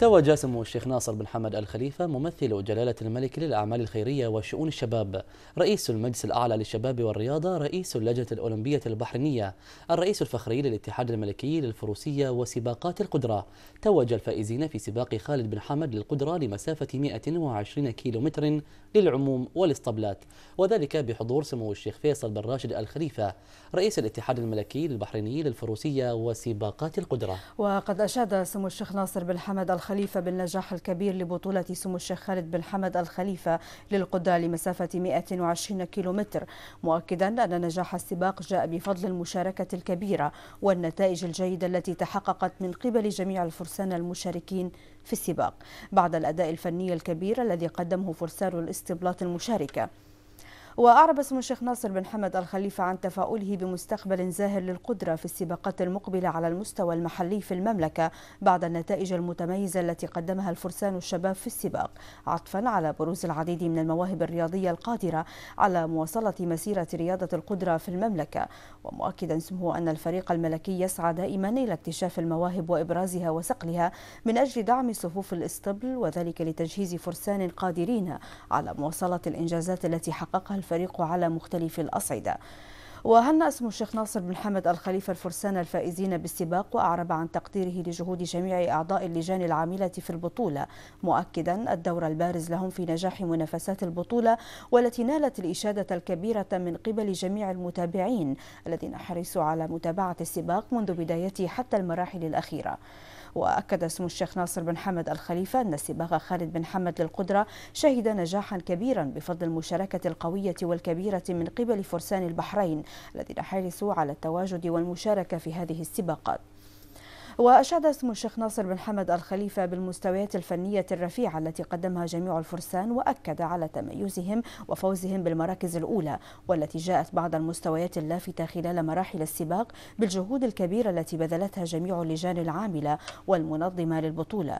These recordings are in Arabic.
توج سمو الشيخ ناصر بن حمد الخليفة ممثل جلالة الملك للأعمال الخيرية وشؤون الشباب رئيس المجلس الأعلى للشباب والرياضة رئيس اللجنة الأولمبية البحرينية الرئيس الفخري للاتحاد الملكي للفروسية وسباقات القدرة توج الفائزين في سباق خالد بن حمد للقدرة لمسافة 120 كيلومتر للعموم والاسطبلات وذلك بحضور سمو الشيخ فيصل بن راشد الخليفة رئيس الاتحاد الملكي للبحريني للفروسية وسباقات القدرة وقد أشاد سمو الشيخ ناصر بن حمد الخليفة الخليفة بالنجاح الكبير لبطولة سمو الشيخ خالد بن حمد الخليفة للقدة لمسافة 120 كيلومتر مؤكدا أن نجاح السباق جاء بفضل المشاركة الكبيرة والنتائج الجيدة التي تحققت من قبل جميع الفرسان المشاركين في السباق بعد الأداء الفني الكبير الذي قدمه فرسان الاستبلاط المشاركة وأعرب اسم الشيخ ناصر بن حمد الخليفة عن تفاؤله بمستقبل زاهر للقدرة في السباقات المقبلة على المستوى المحلي في المملكة بعد النتائج المتميزة التي قدمها الفرسان الشباب في السباق عطفا على بروز العديد من المواهب الرياضية القادرة على مواصلة مسيرة رياضة القدرة في المملكة ومؤكدا اسمه أن الفريق الملكي يسعى دائما إلى اكتشاف المواهب وإبرازها وصقلها من أجل دعم صفوف الإسطبل وذلك لتجهيز فرسان قادرين على مواصلة الإنجازات التي حققها الفريق على مختلف الأصعدة وهنأ اسم الشيخ ناصر بن حمد الخليفة الفرسان الفائزين بالسباق وأعرب عن تقديره لجهود جميع أعضاء اللجان العاملة في البطولة مؤكدا الدور البارز لهم في نجاح منافسات البطولة والتي نالت الإشادة الكبيرة من قبل جميع المتابعين الذين حرصوا على متابعة السباق منذ بدايته حتى المراحل الأخيرة وأكد اسم الشيخ ناصر بن حمد الخليفة أن سباق خالد بن حمد للقدرة شهد نجاحا كبيرا بفضل المشاركة القوية والكبيرة من قبل فرسان البحرين الذين حرصوا على التواجد والمشاركة في هذه السباقات وأشاد اسم الشيخ ناصر بن حمد الخليفة بالمستويات الفنية الرفيعة التي قدمها جميع الفرسان وأكد على تميزهم وفوزهم بالمراكز الأولى والتي جاءت بعض المستويات اللافتة خلال مراحل السباق بالجهود الكبيرة التي بذلتها جميع اللجان العاملة والمنظمة للبطولة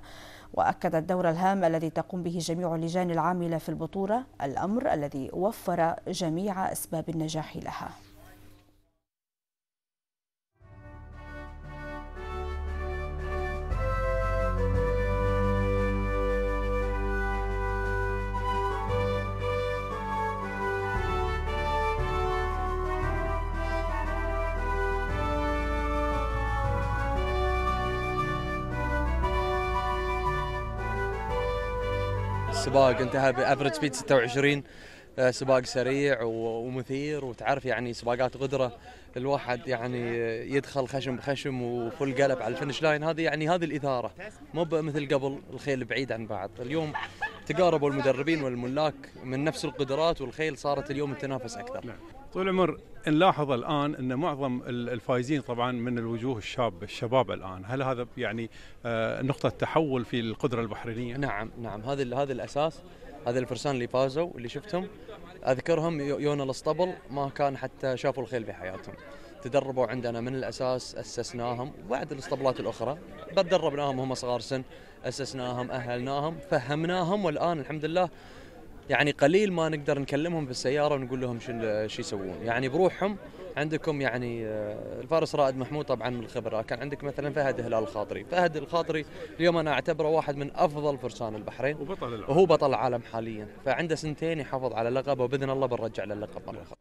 وأكد الدور الهام الذي تقوم به جميع اللجان العاملة في البطولة الأمر الذي وفر جميع أسباب النجاح لها السباق انتهى بافرج سبيد 26 آه، سباق سريع ومثير وتعرف يعني سباقات غدره الواحد يعني يدخل خشم بخشم وفل قلب على الفنش لاين هذه يعني هذه الاثاره مو مثل قبل الخيل بعيد عن بعض اليوم تقاربوا المدربين والملاك من نفس القدرات والخيل صارت اليوم التنافس اكثر نعم. طول العمر نلاحظ الان ان معظم الفائزين طبعا من الوجوه الشاب الشباب الان، هل هذا يعني آه، نقطه تحول في القدره البحرينيه؟ نعم نعم هذا هذا الاساس هذا الفرسان اللي فازوا اللي شفتهم اذكرهم يونا الاسطبل ما كان حتى شافوا الخيل بحياتهم. تدربوا عندنا من الاساس اسسناهم وبعد الاسطبلات الاخرى دربناهم هم صغار سن اسسناهم اهلناهم فهمناهم والان الحمد لله يعني قليل ما نقدر نكلمهم بالسياره ونقول لهم شو شو يسوون يعني بروحهم عندكم يعني آه، الفارس رائد محمود طبعا من الخبره كان عندك مثلا فهد هلال الخاطري فهد الخاطري اليوم انا اعتبره واحد من افضل فرسان البحرين وبطل العالم وهو بطل العالم حاليا فعنده سنتين يحافظ على لقبه وباذن الله بنرجع للقب مره